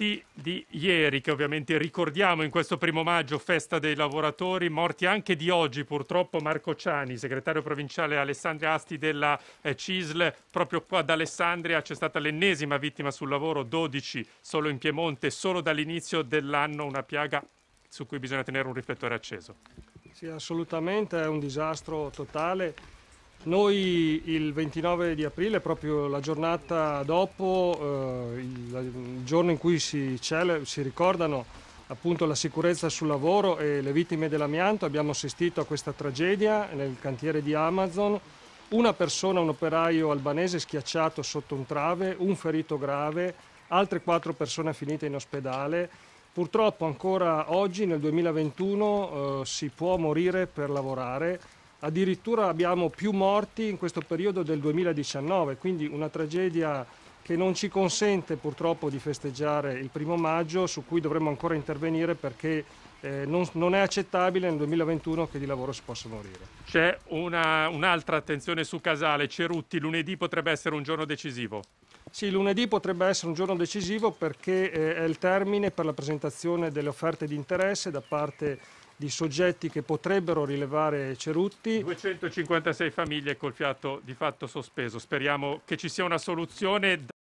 morti di ieri, che ovviamente ricordiamo in questo primo maggio, festa dei lavoratori, morti anche di oggi purtroppo Marco Ciani, segretario provinciale Alessandria Asti della eh, CISL, proprio qua ad Alessandria c'è stata l'ennesima vittima sul lavoro, 12 solo in Piemonte, solo dall'inizio dell'anno una piaga su cui bisogna tenere un riflettore acceso. Sì, assolutamente, è un disastro totale. Noi il 29 di aprile, proprio la giornata dopo, eh, il, giorno in cui si, cele, si ricordano appunto la sicurezza sul lavoro e le vittime dell'amianto, abbiamo assistito a questa tragedia nel cantiere di Amazon. Una persona, un operaio albanese schiacciato sotto un trave, un ferito grave, altre quattro persone finite in ospedale. Purtroppo ancora oggi, nel 2021, eh, si può morire per lavorare. Addirittura abbiamo più morti in questo periodo del 2019, quindi una tragedia che non ci consente purtroppo di festeggiare il primo maggio, su cui dovremmo ancora intervenire perché eh, non, non, è accettabile nel 2021 che di lavoro si possa morire. C'è una, un'altra attenzione su Casale, Cerutti, lunedì potrebbe essere un giorno decisivo. Sì, lunedì potrebbe essere un giorno decisivo perché eh, è il termine per la presentazione delle offerte di interesse da parte di soggetti che potrebbero rilevare Cerutti. 256 famiglie col fiato di fatto sospeso. Speriamo che ci sia una soluzione.